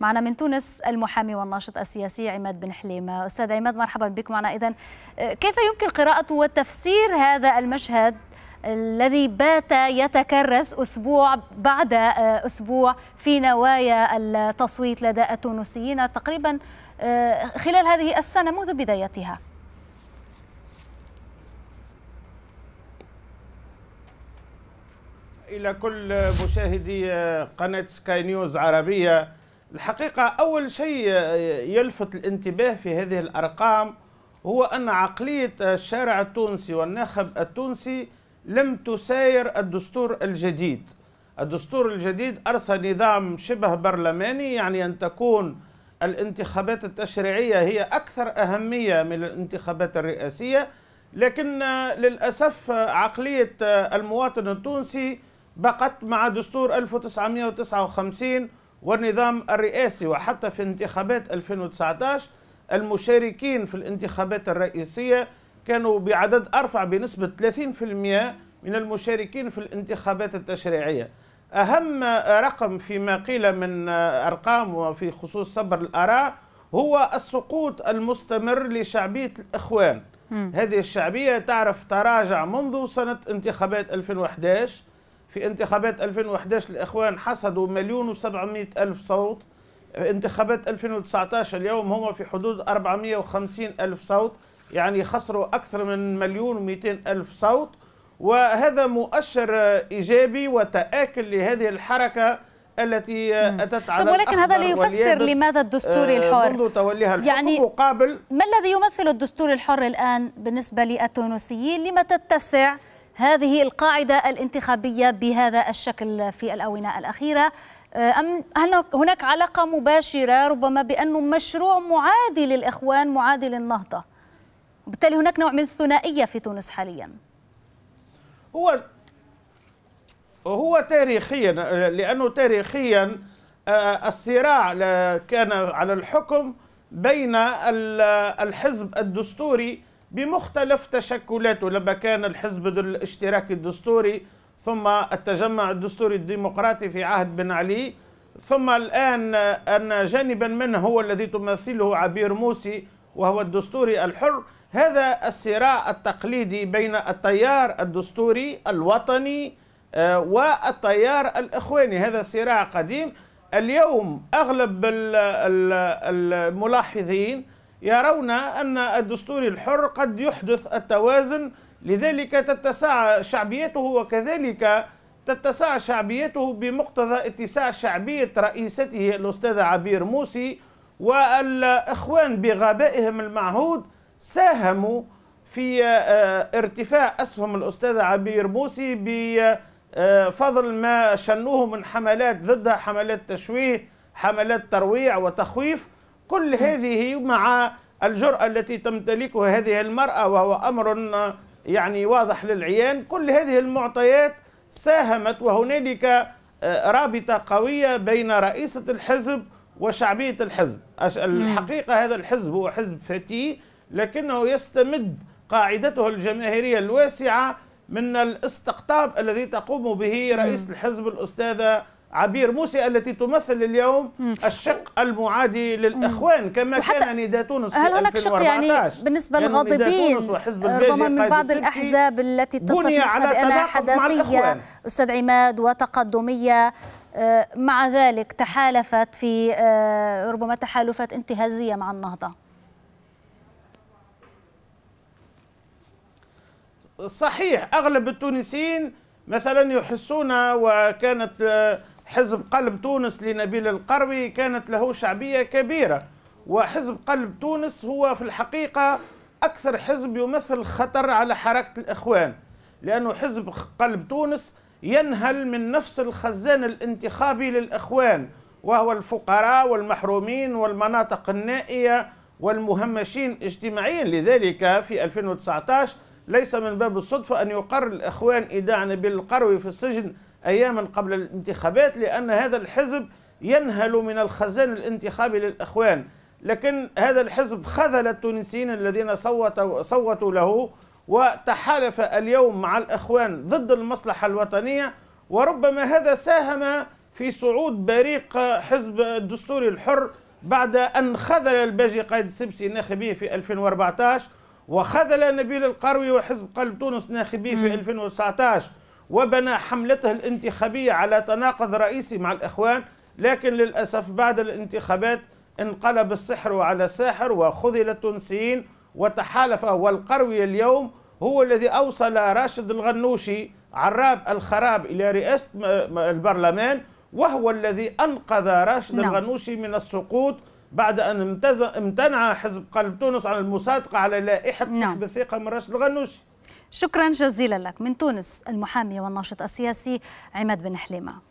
معنا من تونس المحامي والناشط السياسي عماد بن حليمة أستاذ عماد مرحبا بك معنا إذا آه، كيف يمكن قراءة وتفسير هذا المشهد الذي بات يتكرس أسبوع بعد آه، أسبوع في نوايا التصويت لدى التونسيين تقريبا آه، خلال هذه السنة منذ بدايتها إلى كل مشاهدي قناة سكاي نيوز عربية الحقيقة أول شيء آه، يلفت الانتباه في هذه الأرقام هو أن عقلية آه، الشارع التونسي والناخب التونسي لم تساير الدستور الجديد الدستور الجديد أرسى نظام شبه برلماني يعني أن تكون الانتخابات التشريعية هي أكثر أهمية من الانتخابات الرئاسية لكن آه، للأسف عقلية المواطن التونسي بقت مع دستور 1959 والنظام الرئاسي وحتى في انتخابات 2019 المشاركين في الانتخابات الرئيسية كانوا بعدد أرفع بنسبة 30% من المشاركين في الانتخابات التشريعية أهم رقم فيما قيل من أرقام وفي خصوص صبر الآراء هو السقوط المستمر لشعبية الإخوان م. هذه الشعبية تعرف تراجع منذ سنة انتخابات 2011 في انتخابات 2011 الإخوان حصدوا مليون و700 ألف صوت انتخابات 2019 اليوم هم في حدود 450 ألف صوت يعني خسروا أكثر من مليون و200 ألف صوت وهذا مؤشر إيجابي وتآكل لهذه الحركة التي أتت على ولكن هذا لا يفسر لماذا الدستور آه، الحر منذ توليها الحكم يعني مقابل ما الذي يمثل الدستور الحر الآن بالنسبة للتونسيين لما تتسع هذه القاعدة الانتخابية بهذا الشكل في الآونة الأخيرة آه، أم هناك علاقة مباشرة ربما بأنه مشروع معادي للإخوان معادي للنهضة وبالتالي هناك نوع من الثنائية في تونس حاليا هو هو تاريخيا لأنه تاريخيا آه، الصراع كان على الحكم بين الحزب الدستوري بمختلف تشكلاته لما كان الحزب الاشتراكي الدستوري ثم التجمع الدستوري الديمقراطي في عهد بن علي ثم الآن أن جانبا منه هو الذي تمثله عبير موسي وهو الدستوري الحر هذا الصراع التقليدي بين التيار الدستوري الوطني آه، والتيار الإخواني هذا صراع قديم اليوم أغلب الملاحظين يرون أن الدستور الحر قد يحدث التوازن لذلك تتسع شعبيته وكذلك تتسع شعبيته بمقتضى اتساع شعبية رئيسته الأستاذة عبير موسي والإخوان بغبائهم المعهود ساهموا في آه، ارتفاع أسهم الأستاذة عبير موسي بفضل آه، ما شنوه من حملات ضدها حملات تشويه حملات ترويع وتخويف كل هذه مع الجرأة التي تمتلكها هذه المرأة وهو أمر يعني واضح للعيان كل هذه المعطيات ساهمت وهنالك آه، رابطة قوية بين رئيسة الحزب وشعبية الحزب الحقيقة هذا الحزب هو حزب فتي لكنه يستمد قاعدته الجماهيرية الواسعة من الاستقطاب الذي تقوم به رئيس الحزب الأستاذة عبير موسى التي تمثل اليوم الشق المعادي للاخوان كما كان نداء تونس هل هناك شق يعني بالنسبه للغاضبين ربما من بعض الاحزاب التي تصف نفسها بانها حداثيه استاذ عماد وتقدميه آه، مع ذلك تحالفت في آه، ربما تحالفات انتهازيه مع النهضه صحيح اغلب التونسيين مثلا يحسون وكانت آه، حزب قلب تونس لنبيل القروي كانت له شعبية كبيرة وحزب قلب تونس هو في الحقيقة أكثر حزب يمثل خطر على حركة الإخوان لأنه حزب قلب تونس ينهل من نفس الخزان الانتخابي للإخوان وهو الفقراء والمحرومين والمناطق النائية والمهمشين اجتماعيا لذلك في 2019 ليس من باب الصدفة أن يقر الإخوان إيداع نبيل القروي في السجن أياما قبل الانتخابات لأن هذا الحزب ينهل من الخزان الانتخابي للإخوان لكن هذا الحزب خذل التونسيين الذين صوتوا, صوتوا له وتحالف اليوم مع الإخوان ضد المصلحة الوطنية وربما هذا ساهم في صعود بريق حزب الدستوري الحر بعد أن خذل الباجي قائد السبسي ناخبيه في 2014 وخذل نبيل القروي وحزب قلب تونس ناخبيه في 2019 وبنى حملته الانتخابية على تناقض رئيسي مع الإخوان لكن للأسف بعد الانتخابات انقلب السحر على ساحر وخذل التونسيين وتحالف والقروي اليوم هو الذي أوصل راشد الغنوشي عراب الخراب إلى رئاسة البرلمان وهو الذي أنقذ راشد نعم. الغنوشي من السقوط بعد أن امتنع حزب قلب تونس عن المصادقة على لائحة نعم. سحب الثقة من راشد الغنوشي شكرا جزيلا لك من تونس المحامي والناشط السياسي عماد بن حليمه